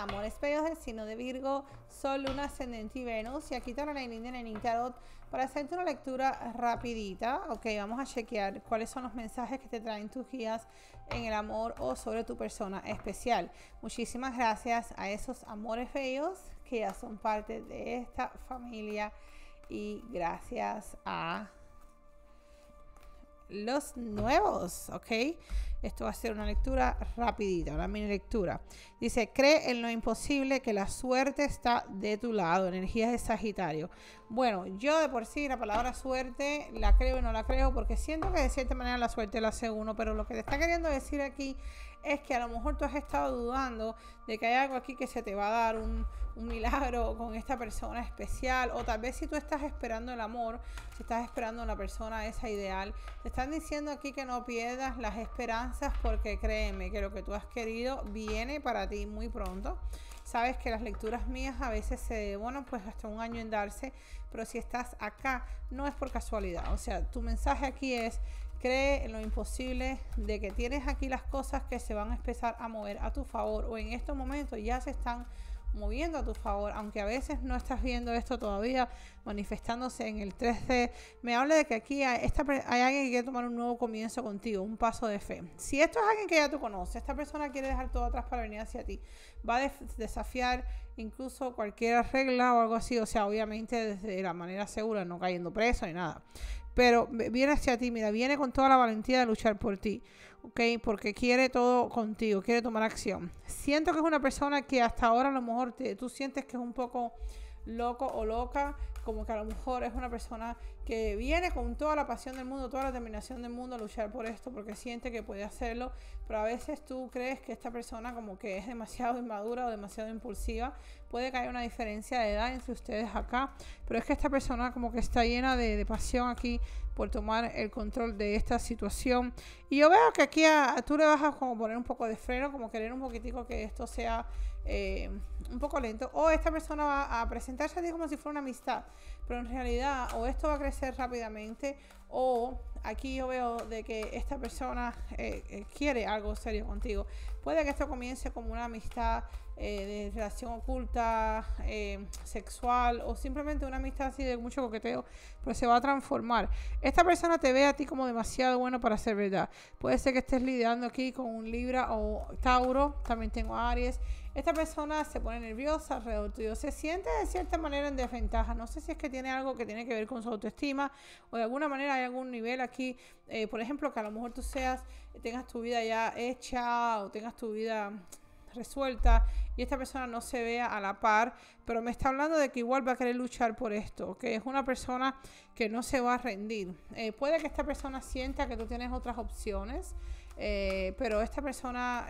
Amores Feos del signo de Virgo, Sol, Luna, Ascendente y Venus. Y aquí está la en Tarot para hacerte una lectura rapidita. Ok, vamos a chequear cuáles son los mensajes que te traen tus guías en el amor o sobre tu persona especial. Muchísimas gracias a esos amores feos que ya son parte de esta familia. Y gracias a los nuevos, ¿ok? Esto va a ser una lectura rapidita, una mini lectura. Dice, cree en lo imposible, que la suerte está de tu lado, energía de Sagitario. Bueno, yo de por sí la palabra suerte la creo y no la creo porque siento que de cierta manera la suerte la hace uno, pero lo que te está queriendo decir aquí es que a lo mejor tú has estado dudando de que hay algo aquí que se te va a dar un, milagro con esta persona especial o tal vez si tú estás esperando el amor, si estás esperando la persona esa ideal, te están diciendo aquí que no pierdas las esperanzas porque créeme que lo que tú has querido viene para ti muy pronto. Sabes que las lecturas mías a veces se, bueno, pues hasta un año en darse, pero si estás acá no es por casualidad. O sea, tu mensaje aquí es Cree en lo imposible de que tienes aquí las cosas que se van a empezar a mover a tu favor o en estos momentos ya se están moviendo a tu favor, aunque a veces no estás viendo esto todavía manifestándose en el 3D. Me habla de que aquí hay, esta, hay alguien que quiere tomar un nuevo comienzo contigo, un paso de fe. Si esto es alguien que ya tú conoces, esta persona quiere dejar todo atrás para venir hacia ti, va a desafiar incluso cualquier regla o algo así, o sea, obviamente desde la manera segura, no cayendo preso ni nada. Pero viene hacia ti, mira, viene con toda la valentía de luchar por ti, ¿ok? Porque quiere todo contigo, quiere tomar acción. Siento que es una persona que hasta ahora a lo mejor tú sientes que es un poco loco o loca, como que a lo mejor es una persona que viene con toda la pasión del mundo, toda la determinación del mundo a luchar por esto, porque siente que puede hacerlo, pero a veces tú crees que esta persona como que es demasiado inmadura o demasiado impulsiva, puede que haya una diferencia de edad entre ustedes acá, pero es que esta persona como que está llena de, pasión aquí por tomar el control de esta situación. Y yo veo que aquí tú le vas a como poner un poco de freno, como querer un poquitico que esto sea... Eh, un poco lento, o esta persona va a presentarse a ti como si fuera una amistad, pero en realidad o esto va a crecer rápidamente o aquí yo veo de que esta persona eh, eh, quiere algo serio contigo. Puede que esto comience como una amistad eh, de relación oculta, sexual o simplemente una amistad así de mucho coqueteo, pero se va a transformar. Esta persona te ve a ti como demasiado bueno para ser verdad. Puede ser que estés lidiando aquí con un Libra o Tauro, también tengo Aries. Esta persona se pone nerviosa alrededor tuyo, se siente de cierta manera en desventaja. No sé si es que tiene algo que tiene que ver con su autoestima o de alguna manera algún nivel aquí, eh, por ejemplo, que a lo mejor tú seas, tengas tu vida ya hecha o tengas tu vida resuelta y esta persona no se vea a la par, pero me está hablando de que igual va a querer luchar por esto, que es una persona que no se va a rendir. Eh, puede que esta persona sienta que tú tienes otras opciones, eh, pero esta persona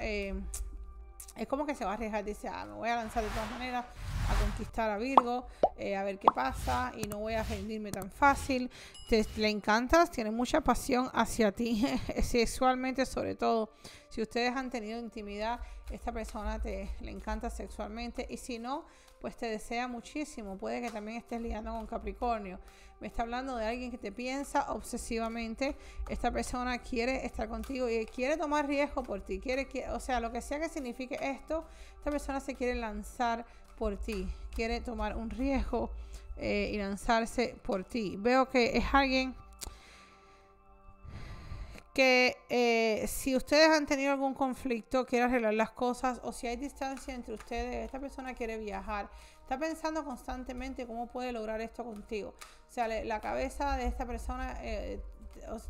es como que se va a arriesgar, dice, ah, me voy a lanzar de todas maneras a conquistar a Virgo, eh, a ver qué pasa y no voy a rendirme tan fácil. le encantas, tiene mucha pasión hacia ti, sexualmente sobre todo. Si ustedes han tenido intimidad, esta persona te le encanta sexualmente y si no, pues te desea muchísimo. Puede que también estés liando con Capricornio. Me está hablando de alguien que te piensa obsesivamente. Esta persona quiere estar contigo y quiere tomar riesgo por ti. Quiere, o sea, lo que sea que signifique esto, esta persona se quiere lanzar por ti. Quiere tomar un riesgo eh, y lanzarse por ti. Veo que es alguien que eh, si ustedes han tenido algún conflicto, quiere arreglar las cosas o si hay distancia entre ustedes, esta persona quiere viajar, está pensando constantemente cómo puede lograr esto contigo. O sea, la cabeza de esta persona, eh,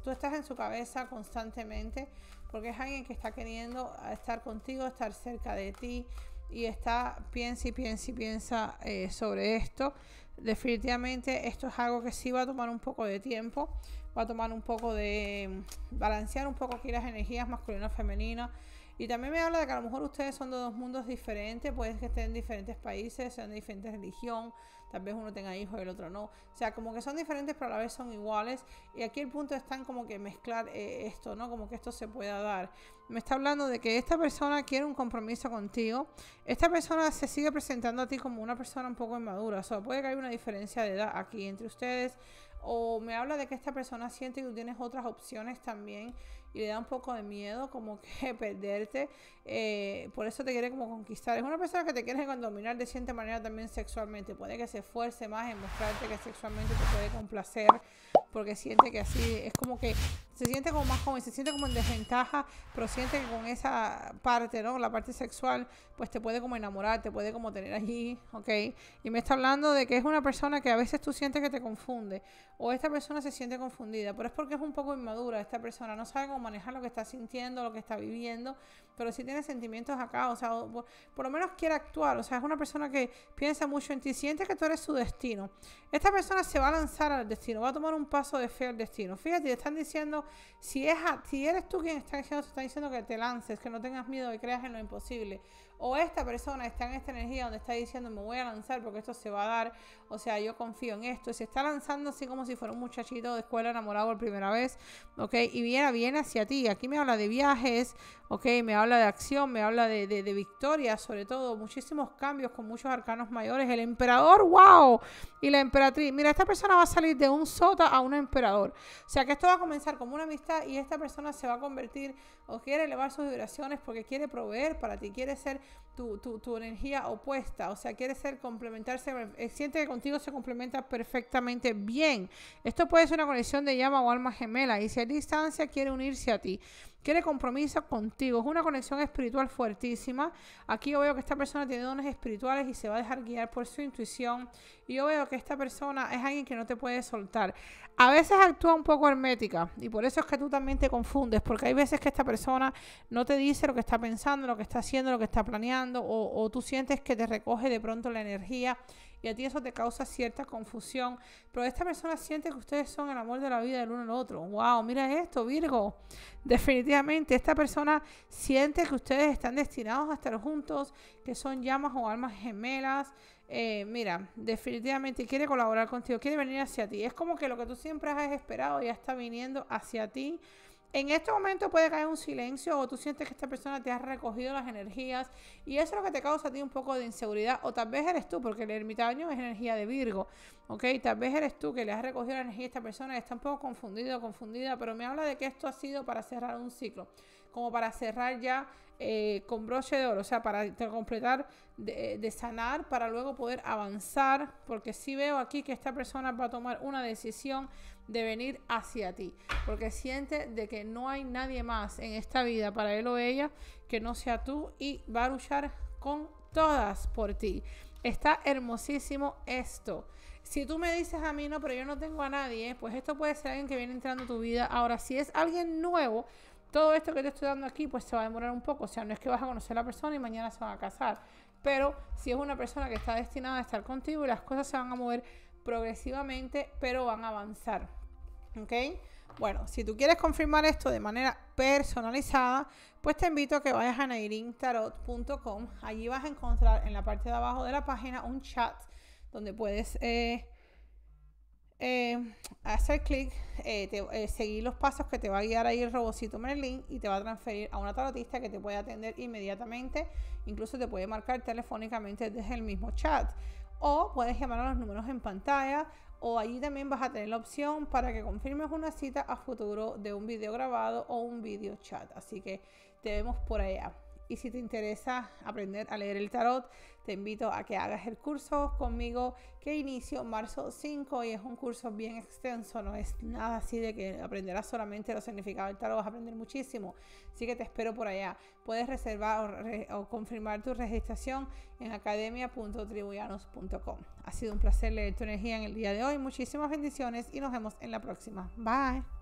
tú estás en su cabeza constantemente porque es alguien que está queriendo estar contigo, estar cerca de ti y está, piensa y piensa y piensa eh, sobre esto definitivamente esto es algo que sí va a tomar un poco de tiempo, va a tomar un poco de balancear un poco aquí las energías masculinas femeninas y también me habla de que a lo mejor ustedes son de dos mundos diferentes, puede que estén en diferentes países, sean de diferentes religión, tal vez uno tenga hijos y el otro no. O sea, como que son diferentes pero a la vez son iguales. Y aquí el punto está en como que mezclar eh, esto, ¿no? Como que esto se pueda dar. Me está hablando de que esta persona quiere un compromiso contigo. Esta persona se sigue presentando a ti como una persona un poco inmadura. O sea, puede que haya una diferencia de edad aquí entre ustedes. O me habla de que esta persona siente que tú tienes otras opciones también y le da un poco de miedo como que perderte. Eh, por eso te quiere como conquistar. Es una persona que te quiere dominar de cierta manera también sexualmente. Puede que se esfuerce más en mostrarte que sexualmente te puede complacer porque siente que así es como que se siente como más joven, se siente como en desventaja, pero siente que con esa parte, ¿no? La parte sexual, pues te puede como enamorar, te puede como tener allí, ¿ok? Y me está hablando de que es una persona que a veces tú sientes que te confunde, o esta persona se siente confundida, pero es porque es un poco inmadura esta persona, no sabe cómo manejar lo que está sintiendo, lo que está viviendo, pero sí tiene sentimientos acá, o sea, por, por, lo menos quiere actuar, o sea, es una persona que piensa mucho en ti, siente que tú eres su destino. Esta persona se va a lanzar al destino, va a tomar un paso de fe al destino. Fíjate, están diciendo si, es eres tú quien está diciendo, está diciendo que te lances, que no tengas miedo, y creas en lo imposible. O esta persona está en esta energía donde está diciendo, me voy a lanzar porque esto se va a dar. O sea, yo confío en esto. Y se está lanzando así como si fuera un muchachito de escuela enamorado por primera vez. ¿Ok? Y viene, viene hacia ti. Aquí me habla de viajes. ¿Ok? Me habla de acción, me habla de, victoria, sobre todo. Muchísimos cambios con muchos arcanos mayores. El emperador, wow. Y la emperatriz. Mira, esta persona va a salir de un sota a un emperador. O sea, que esto va a comenzar como una amistad y esta persona se va a convertir o quiere elevar sus vibraciones porque quiere proveer para ti, quiere ser tu, tu, tu energía opuesta, o sea, quiere ser complementarse, eh, siente que contigo se complementa perfectamente bien. Esto puede ser una conexión de llama o alma gemela y si hay distancia quiere unirse a ti. Quiere compromiso contigo. Es una conexión espiritual fuertísima. Aquí yo veo que esta persona tiene dones espirituales y se va a dejar guiar por su intuición. Y yo veo que esta persona es alguien que no te puede soltar. A veces actúa un poco hermética y por eso es que tú también te confundes, porque hay veces que esta persona no te dice lo que está pensando, lo que está haciendo, lo que está planeando, o, o tú sientes que te recoge de pronto la energía y a ti eso te causa cierta confusión, pero esta persona siente que ustedes son el amor de la vida del uno al otro. ¡Wow! Mira esto, Virgo. Definitivamente, esta persona siente que ustedes están destinados a estar juntos, que son llamas o almas gemelas. Eh, mira, definitivamente quiere colaborar contigo, quiere venir hacia ti. Es como que lo que tú siempre has esperado ya está viniendo hacia ti en este momento puede caer un silencio o tú sientes que esta persona te ha recogido las energías y eso es lo que te causa a ti un poco de inseguridad o tal vez eres tú porque el ermitaño es energía de Virgo, ¿ok? Tal vez eres tú que le has recogido la energía a esta persona y está un poco confundido confundida, pero me habla de que esto ha sido para cerrar un ciclo, como para cerrar ya eh, con broche de oro, o sea, para completar, eh, de, sanar, para luego poder avanzar, porque si veo aquí que esta persona va a tomar una decisión de venir hacia ti, porque siente de que no hay nadie más en esta vida para él o ella que no sea tú y va a luchar con todas por ti. Está hermosísimo esto. Si tú me dices a mí, no, pero yo no tengo a nadie, pues esto puede ser alguien que viene entrando a tu vida. Ahora, si es alguien nuevo, todo esto que te estoy dando aquí, pues se va a demorar un poco. O sea, no es que vas a conocer a la persona y mañana se van a casar. Pero si es una persona que está destinada a estar contigo, las cosas se van a mover progresivamente, pero van a avanzar. ¿Ok? Bueno, si tú quieres confirmar esto de manera personalizada, pues te invito a que vayas a nairintarot.com. Allí vas a encontrar en la parte de abajo de la página un chat donde puedes eh, eh, hacer clic, eh, eh, seguir los pasos que te va a guiar ahí el robocito Merlin y te va a transferir a una tarotista que te puede atender inmediatamente, incluso te puede marcar telefónicamente desde el mismo chat. O puedes llamar a los números en pantalla o allí también vas a tener la opción para que confirmes una cita a futuro de un video grabado o un video chat. Así que te vemos por allá. Y si te interesa aprender a leer el tarot, te invito a que hagas el curso conmigo que inicio marzo 5 y es un curso bien extenso, no es nada así de que aprenderás solamente los significados del tarot, vas a aprender muchísimo. Así que te espero por allá. Puedes reservar o, o confirmar tu registración en academia.tribuyanos.com. Ha sido un placer leer tu energía en el día de hoy. Muchísimas bendiciones y nos vemos en la próxima. Bye.